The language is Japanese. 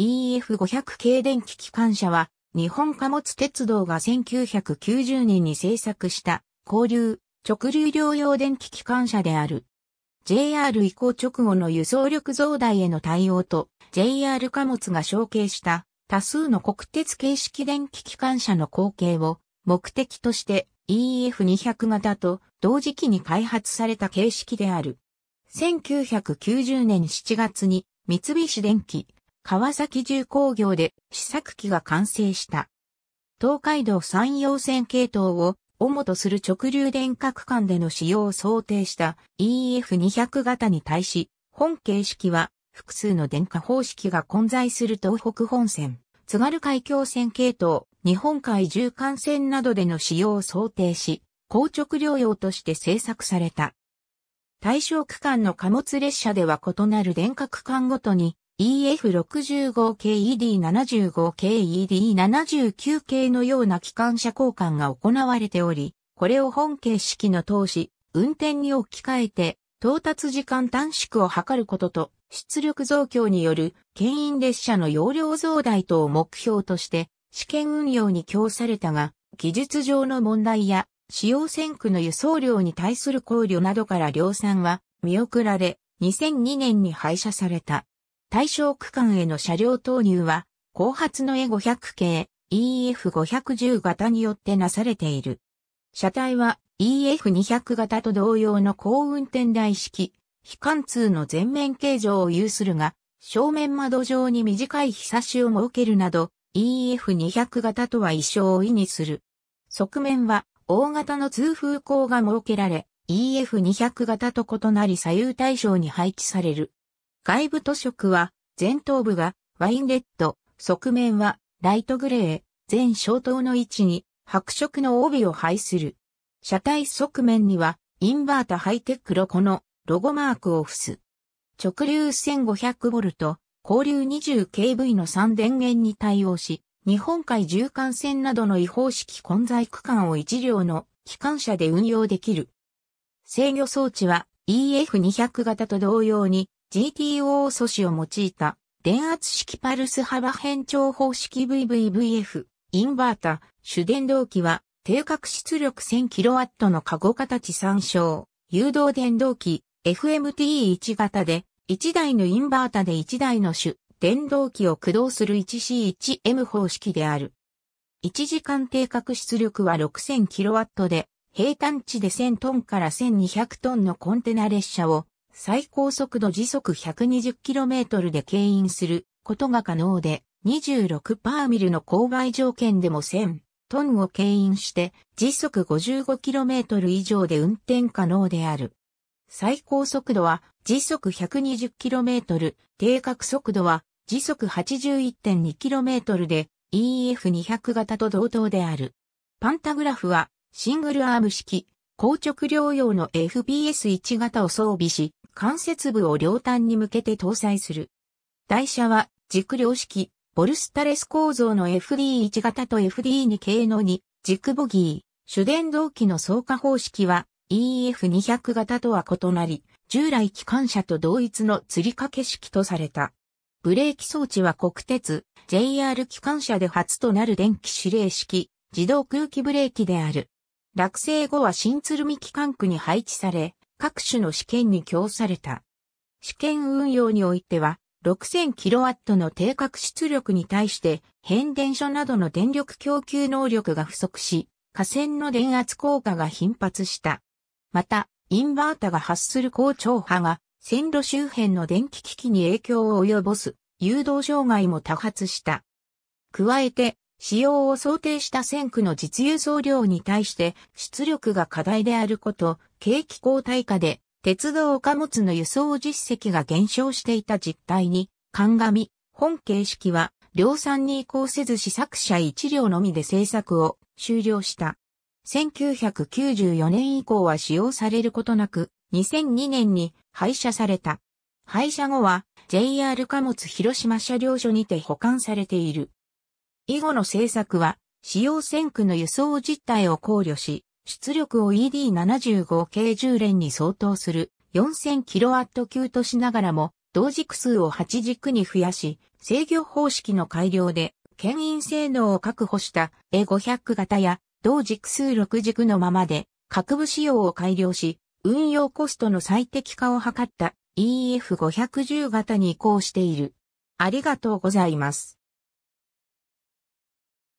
EF500 系電気機関車は、日本貨物鉄道が1990年に制作した、交流、直流両用電気機関車である。JR 移行直後の輸送力増大への対応と、JR 貨物が承継した多数の国鉄形式電気機関車の後継を目的として EF200 型と同時期に開発された形式である。1990年7月に三菱電機川崎重工業で試作機が完成した。東海道山陽線系統を主とする直流電角間での使用を想定した EF200 型に対し、本形式は複数の電化方式が混在する東北本線、津軽海峡線系統、日本海縦貫線などでの使用を想定し、硬直療養として製作された。対象区間の貨物列車では異なる電化区間ごとに EF65 k ED75 k ED79 系のような機関車交換が行われており、これを本形式の投資、運転に置き換えて、到達時間短縮を図ることと、出力増強による、牽引列車の容量増大等を目標として、試験運用に供されたが、技術上の問題や、使用線区の輸送量に対する考慮などから量産は見送られ、2002年に廃車された。対象区間への車両投入は、後発の a 5 0 0系 EF510 型によってなされている。車体は EF200 型と同様の高運転台式、非貫通の全面形状を有するが、正面窓上に短い日差しを設けるなど、EF200 型とは一緒を意味する。側面は大型の通風口が設けられ、EF200 型と異なり左右対称に配置される。外部塗色は、前頭部がワインレッド、側面はライトグレー、全小灯の位置に白色の帯を配する。車体側面にはインバータハイテクロコのロゴマークを付す。直流 1500V、交流 20kV の3電源に対応し、日本海縦貫線などの違法式混在区間を1両の機関車で運用できる。制御装置は EF200 型と同様に GTO 素子を用いた電圧式パルス幅変調方式 VVVF インバータ主電動機は定格出力 1000kW のカゴ形参照誘導電動機 FMT1 型で1台のインバータで1台の主電動機を駆動する 1C1M 方式である。1時間定格出力は 6000kW で平坦地で1000トンから1200トンのコンテナ列車を最高速度時速 120km で牽引することが可能で、26パーミルの勾配条件でも1000トンを牽引して時速 55km 以上で運転可能である。最高速度は時速 120km、定格速度は時速 81.2km で EF200 型と同等である。パンタグラフはシングルアーム式硬直療養の FBS1 型を装備し、関節部を両端に向けて搭載する。台車は軸両式、ボルスタレス構造の FD1 型と FD2 系の2、軸ボギー、主電動機の走火方式は EF200 型とは異なり、従来機関車と同一の吊り掛け式とされた。ブレーキ装置は国鉄、JR 機関車で初となる電気指令式、自動空気ブレーキである。落成後は新鶴見機関区に配置され、各種の試験に供された。試験運用においては、6000kW の定格出力に対して、変電所などの電力供給能力が不足し、河川の電圧効果が頻発した。また、インバータが発する高超波が、線路周辺の電気機器に影響を及ぼす、誘導障害も多発した。加えて、使用を想定した線区の実輸送量に対して出力が課題であること、景気後退化で鉄道貨物の輸送実績が減少していた実態に、鑑み、本形式は量産に移行せず試作車1両のみで製作を終了した。1994年以降は使用されることなく、2002年に廃車された。廃車後は JR 貨物広島車両所にて保管されている。以後の政策は、使用線区の輸送実態を考慮し、出力を ED75 系10連に相当する 4000kW 級としながらも、同軸数を8軸に増やし、制御方式の改良で、牽引性能を確保した A500 型や、同軸数6軸のままで、各部仕様を改良し、運用コストの最適化を図った EF510 型に移行している。ありがとうございます。